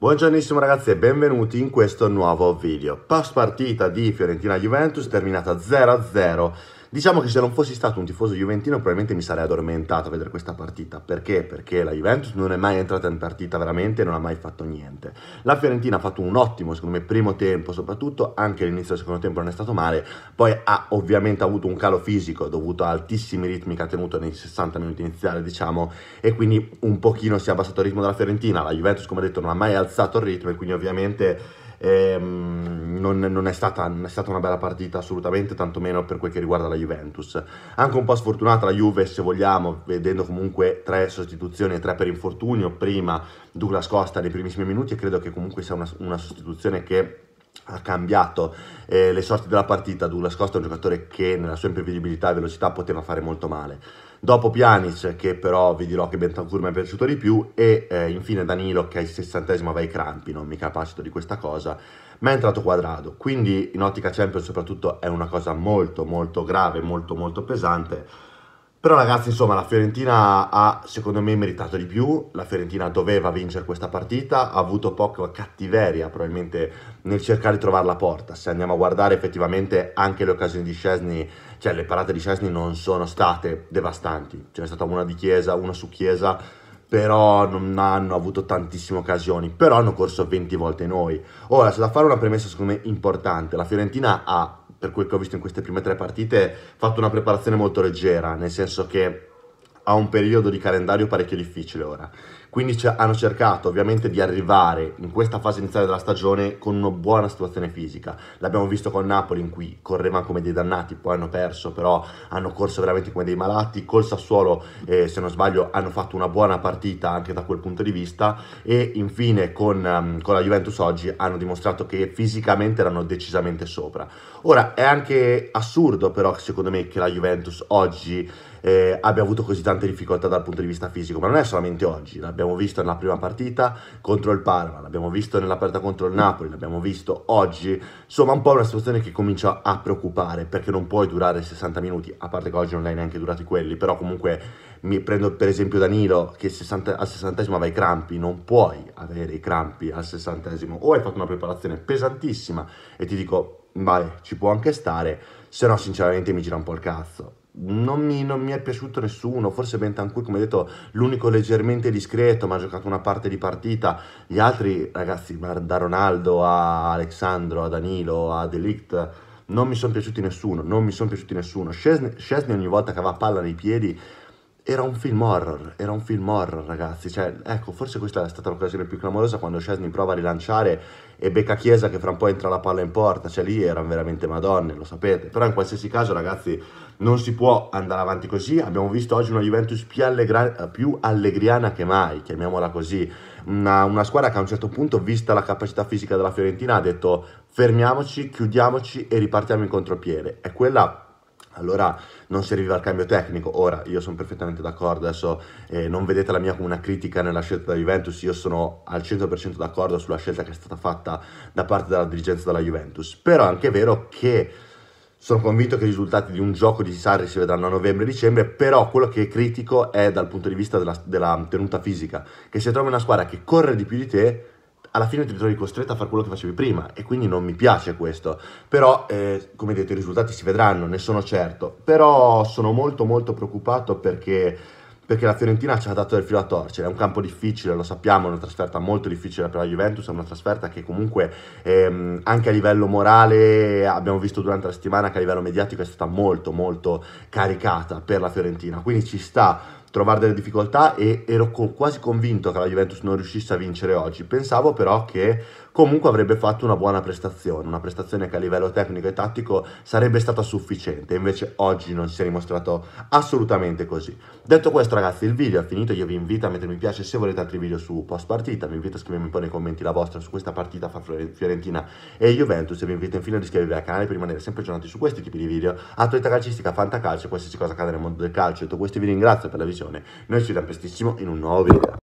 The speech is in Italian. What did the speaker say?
Buongiorno ragazzi e benvenuti in questo nuovo video. Post partita di Fiorentina-Juventus terminata 0-0 Diciamo che se non fossi stato un tifoso juventino probabilmente mi sarei addormentato a vedere questa partita. Perché? Perché la Juventus non è mai entrata in partita veramente e non ha mai fatto niente. La Fiorentina ha fatto un ottimo, secondo me, primo tempo soprattutto, anche l'inizio del secondo tempo non è stato male, poi ha ovviamente avuto un calo fisico dovuto a altissimi ritmi che ha tenuto nei 60 minuti iniziali, diciamo, e quindi un pochino si è abbassato il ritmo della Fiorentina. La Juventus, come detto, non ha mai alzato il ritmo e quindi ovviamente ehm, non, non, è stata, non, è stata, una bella partita assolutamente, tantomeno per quel che riguarda la Juventus. Anche un po' sfortunata la Juve, se vogliamo, vedendo comunque tre sostituzioni e tre per infortunio, prima Douglas Costa nei primissimi minuti e credo che comunque sia una, una sostituzione che ha cambiato eh, le sorti della partita. Douglas Costa è un giocatore che nella sua imprevedibilità e velocità poteva fare molto male. Dopo Pjanic, che però vi dirò che Bentancur mi è piaciuto di più, e eh, infine Danilo, che al sessantesimo aveva i crampi, non mi capacito di questa cosa, ma è entrato quadrado. Quindi in ottica Champions soprattutto è una cosa molto molto grave, molto molto pesante però ragazzi, insomma, la Fiorentina ha secondo me meritato di più, la Fiorentina doveva vincere questa partita, ha avuto poca cattiveria probabilmente nel cercare di trovare la porta. Se andiamo a guardare effettivamente anche le occasioni di Chesney, cioè le parate di Chesney non sono state devastanti. Ce n'è stata una di Chiesa, una su Chiesa, però non hanno avuto tantissime occasioni, però hanno corso 20 volte noi. Ora, c'è da fare una premessa secondo me importante, la Fiorentina ha per quel che ho visto in queste prime tre partite, fatto una preparazione molto leggera, nel senso che ha un periodo di calendario parecchio difficile ora. Quindi hanno cercato ovviamente di arrivare in questa fase iniziale della stagione con una buona situazione fisica. L'abbiamo visto con Napoli in cui correvano come dei dannati, poi hanno perso, però hanno corso veramente come dei malati. Col Sassuolo, eh, se non sbaglio, hanno fatto una buona partita anche da quel punto di vista. E infine con, um, con la Juventus oggi hanno dimostrato che fisicamente erano decisamente sopra. Ora è anche assurdo però secondo me che la Juventus oggi eh, abbia avuto così tante difficoltà dal punto di vista fisico, ma non è solamente oggi, l'abbiamo visto nella prima partita contro il Parma, l'abbiamo visto nella partita contro il Napoli, l'abbiamo visto oggi, insomma un po' una situazione che comincia a preoccupare perché non puoi durare 60 minuti, a parte che oggi non l'hai neanche durati quelli, però comunque mi prendo per esempio Danilo che 60, al 60 esimo aveva i crampi, non puoi avere i crampi al 60 esimo o hai fatto una preparazione pesantissima e ti dico vale, ci può anche stare, se no sinceramente mi gira un po' il cazzo non mi, non mi, è piaciuto nessuno, forse Bentancur come detto l'unico leggermente discreto ma ha giocato una parte di partita, gli altri ragazzi da Ronaldo a Alessandro, a Danilo, a Delict non mi sono piaciuti nessuno, non mi sono piaciuti nessuno, Scesni ogni volta che aveva palla nei piedi era un film horror, era un film horror ragazzi, cioè ecco forse questa è stata l'occasione più clamorosa quando Chesney prova a rilanciare e becca Chiesa che fra un po' entra la palla in porta, cioè lì erano veramente madonne, lo sapete, però in qualsiasi caso ragazzi non si può andare avanti così, abbiamo visto oggi una Juventus più, allegra- più allegriana che mai, chiamiamola così, una, una squadra che a un certo punto vista la capacità fisica della Fiorentina ha detto fermiamoci, chiudiamoci e ripartiamo in contropiede, è quella allora non serviva il cambio tecnico. Ora, io sono perfettamente d'accordo, adesso eh, non vedete la mia come una critica nella scelta della Juventus, io sono al 100% d'accordo sulla scelta che è stata fatta da parte della dirigenza della Juventus, però è anche vero che sono convinto che i risultati di un gioco di Sarri si vedranno a novembre dicembre, però quello che è critico è dal punto di vista della, della tenuta fisica, che se trovi una squadra che corre di più di te alla fine ti ritrovi costretto a fare quello che facevi prima e quindi non mi piace questo. Però, eh, come detto, i risultati si vedranno, ne sono certo. Però sono molto molto preoccupato perché, perché la Fiorentina ci ha dato del filo a torcere. È un campo difficile, lo sappiamo, è una trasferta molto difficile per la Juventus, è una trasferta che comunque ehm, anche a livello morale, abbiamo visto durante la settimana che a livello mediatico è stata molto molto caricata per la Fiorentina. Quindi ci sta trovare delle difficoltà e ero quasi convinto che la Juventus non riuscisse a vincere oggi. Pensavo però che comunque avrebbe fatto una buona prestazione, una prestazione che a livello tecnico e tattico sarebbe stata sufficiente, invece oggi non si è dimostrato assolutamente così. Detto questo ragazzi il video è finito, io vi invito a mettere mi piace se volete altri video su post partita, vi invito a scrivermi un po' nei commenti la vostra su questa partita fra Fiorentina e Juventus e vi invito infine ad iscrivervi al canale per rimanere sempre aggiornati su questi tipi di video, attualità calcistica, fantacalcio qualsiasi cosa accade nel mondo del calcio. Detto questo vi ringrazio per la visione televisione. Noi ci rampestissimo in un nuovo video.